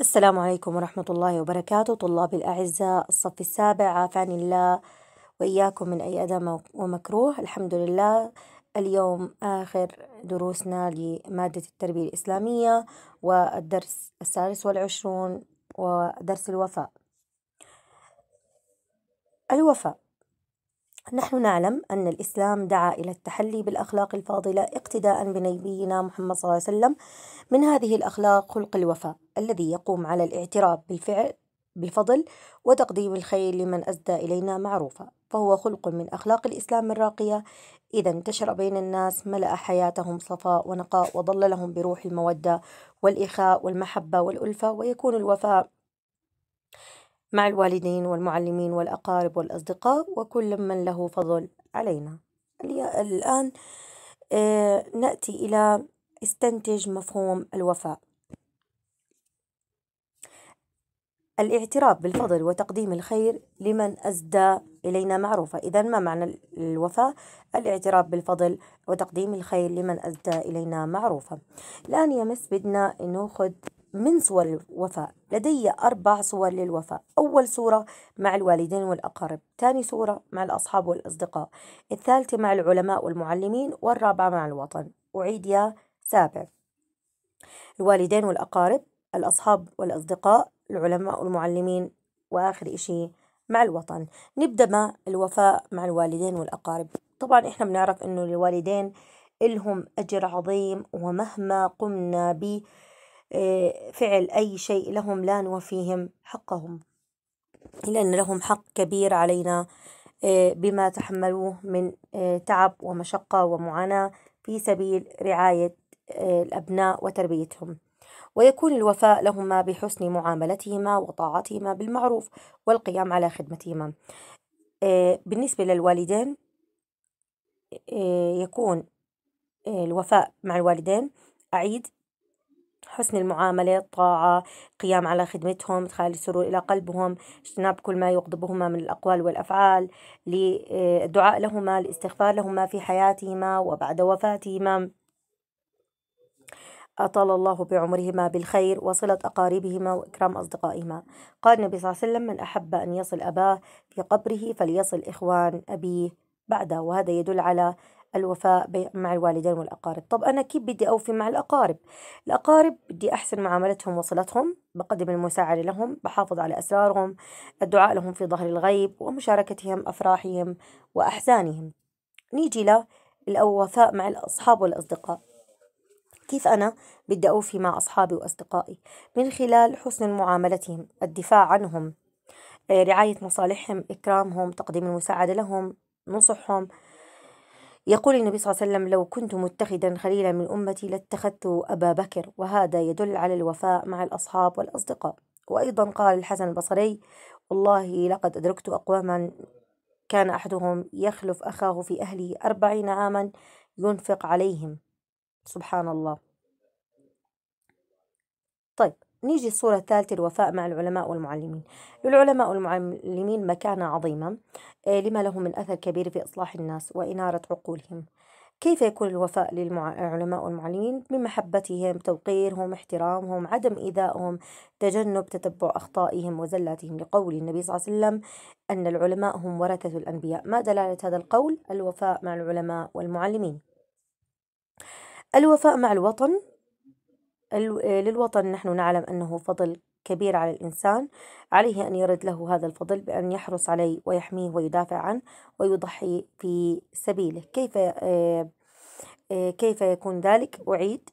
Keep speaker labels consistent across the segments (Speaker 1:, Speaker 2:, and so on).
Speaker 1: السلام عليكم ورحمة الله وبركاته طلابي الأعزاء الصف السابع عافاني الله وإياكم من أي أذى ومكروه الحمد لله اليوم آخر دروسنا لمادة التربية الإسلامية والدرس السادس والعشرون ودرس الوفاء الوفاء نحن نعلم أن الإسلام دعا إلى التحلي بالأخلاق الفاضلة اقتداء بنبينا محمد صلى الله عليه وسلم من هذه الأخلاق خلق الوفاء الذي يقوم على الاعتراف بالفعل بالفضل وتقديم الخير لمن أسدى إلينا معروفا فهو خلق من أخلاق الإسلام الراقية إذا انتشر بين الناس ملأ حياتهم صفاء ونقاء وظل لهم بروح المودة والإخاء والمحبة والألفة ويكون الوفاء مع الوالدين والمعلمين والأقارب والأصدقاء وكل من له فضل علينا الآن آه، نأتي إلى استنتج مفهوم الوفاء الاعتراف بالفضل وتقديم الخير لمن أزدى إلينا معروفة إذا ما معنى الوفاء الاعتراف بالفضل وتقديم الخير لمن أزدى إلينا معروفة الآن يمس بدنا ناخذ من صور الوفاء لدي أربع صور للوفاء أول صورة مع الوالدين والأقارب ثاني صورة مع الأصحاب والأصدقاء الثالثة مع العلماء والمعلمين والرابعة مع الوطن أعيد يا سابع الوالدين والأقارب الأصحاب والأصدقاء العلماء والمعلمين وآخر إشي مع الوطن نبدأ مع الوفاء مع الوالدين والأقارب طبعا إحنا بنعرف إنه الوالدين إلهم أجر عظيم ومهما قمنا به آه، فعل أي شيء لهم لا نوفيهم حقهم لأن لهم حق كبير علينا آه، بما تحملوه من آه، تعب ومشقة ومعاناة في سبيل رعاية الأبناء وتربيتهم ويكون الوفاء لهما بحسن معاملتهما وطاعتهما بالمعروف والقيام على خدمتهما بالنسبة للوالدين يكون الوفاء مع الوالدين أعيد حسن المعاملة الطاعة القيام على خدمتهم إدخال السرور إلى قلبهم اجتناب كل ما يغضبهما من الأقوال والأفعال للدعاء آه، لهما الاستغفار لهما في حياتهما وبعد وفاتهما أطال الله بعمرهما بالخير وصلة أقاربهما وإكرام أصدقائهما قال النبي صلى الله عليه وسلم من أحب أن يصل أباه في قبره فليصل إخوان أبيه بعده وهذا يدل على الوفاء مع الوالدين والأقارب طب أنا كيف بدي أوفي مع الأقارب الأقارب بدي أحسن معاملتهم وصلتهم بقدم المساعدة لهم بحافظ على أسرارهم الدعاء لهم في ظهر الغيب ومشاركتهم أفراحهم وأحزانهم نيجي للوفاء مع الأصحاب والأصدقاء كيف أنا بدي أوفي مع أصحابي وأصدقائي من خلال حسن معاملتهم الدفاع عنهم آه، رعاية مصالحهم إكرامهم تقديم المساعدة لهم نصحهم يقول النبي صلى الله عليه وسلم لو كنت متخذا خليلا من أمتي لاتخذت أبا بكر وهذا يدل على الوفاء مع الأصحاب والأصدقاء وأيضا قال الحسن البصري والله لقد أدركت أقواما كان أحدهم يخلف أخاه في أهله أربعين عاما ينفق عليهم سبحان الله طيب نيجي الصورة الثالثة الوفاء مع العلماء والمعلمين للعلماء والمعلمين مكانة عظيمة آه، لما له من أثر كبير في إصلاح الناس وإنارة عقولهم كيف يكون الوفاء للعلماء والمعلمين من محبتهم توقيرهم احترامهم عدم إيذائهم تجنب تتبع أخطائهم وزلاتهم لقول النبي صلى الله عليه وسلم أن العلماء هم ورثة الأنبياء ما دلالة هذا القول الوفاء مع العلماء والمعلمين الوفاء مع الوطن آه، للوطن نحن نعلم أنه فضل كبير على الإنسان عليه أن يرد له هذا الفضل بأن يحرص عليه ويحميه ويدافع عنه ويضحي في سبيله كيف آه، آه، كيف يكون ذلك أعيد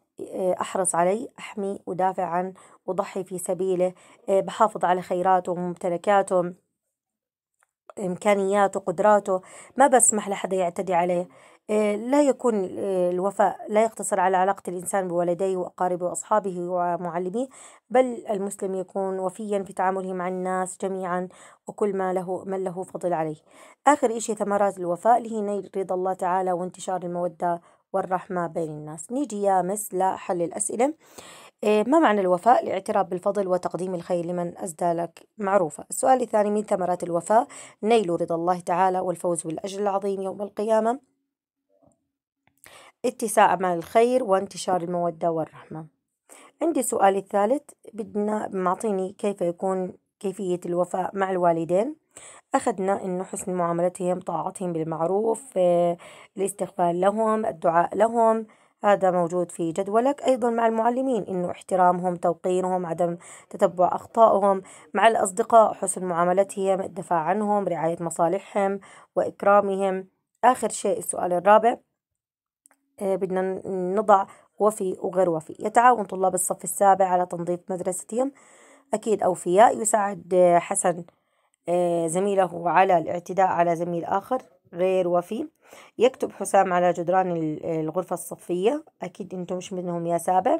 Speaker 1: أحرص عليه أحمي ودافع عنه وضحي في سبيله بحافظ على خيراته وممتلكاته إمكانياته قدراته ما بسمح لحدا يعتدي عليه آه، لا يكون آه، الوفاء لا يقتصر على علاقة الإنسان بوالديه وأقاربه وأصحابه ومعلميه بل المسلم يكون وفيا في تعامله مع الناس جميعا وكل ما له من له فضل عليه آخر إشي ثمرات الوفاء اللي هي نيل رضا الله تعالى وانتشار المودة والرحمة بين الناس نيجي يا مس لحل الأسئلة آه، ما معنى الوفاء؟ الاعتراف بالفضل وتقديم الخير لمن أزدى لك معروفة السؤال الثاني من ثمرات الوفاء نيل رضا الله تعالى والفوز بالأجر العظيم يوم القيامة اتساع أعمال الخير وانتشار المودة والرحمة عندي سؤالي الثالث بدنا معطيني كيف يكون كيفية الوفاء مع الوالدين أخذنا أنه حسن معاملتهم طاعتهم بالمعروف آه، الاستغفار لهم الدعاء لهم هذا موجود في جدولك أيضا مع المعلمين أنه احترامهم توقيرهم عدم تتبع أخطائهم مع الأصدقاء حسن معاملتهم الدفاع عنهم رعاية مصالحهم وإكرامهم آخر شيء السؤال الرابع آه، بدنا نضع وفي وغير وفي يتعاون طلاب الصف السابع على تنظيف مدرستهم أكيد أوفياء يساعد آه، حسن آه، زميله على الاعتداء على زميل آخر غير وفي يكتب حسام على جدران الغرفة الصفية أكيد أنتم مش منهم يا سابع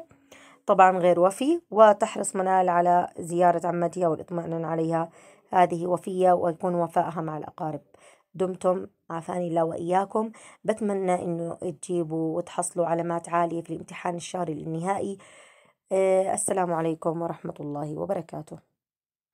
Speaker 1: طبعا غير وفي وتحرص منال على زيارة عمتها والإطمئنان عليها هذه وفية ويكون وفائها مع الأقارب دمتم عافاني الله وإياكم بتمنى إنه تجيبوا وتحصلوا علامات عالية في الامتحان الشهري النهائي آه، السلام عليكم ورحمة الله وبركاته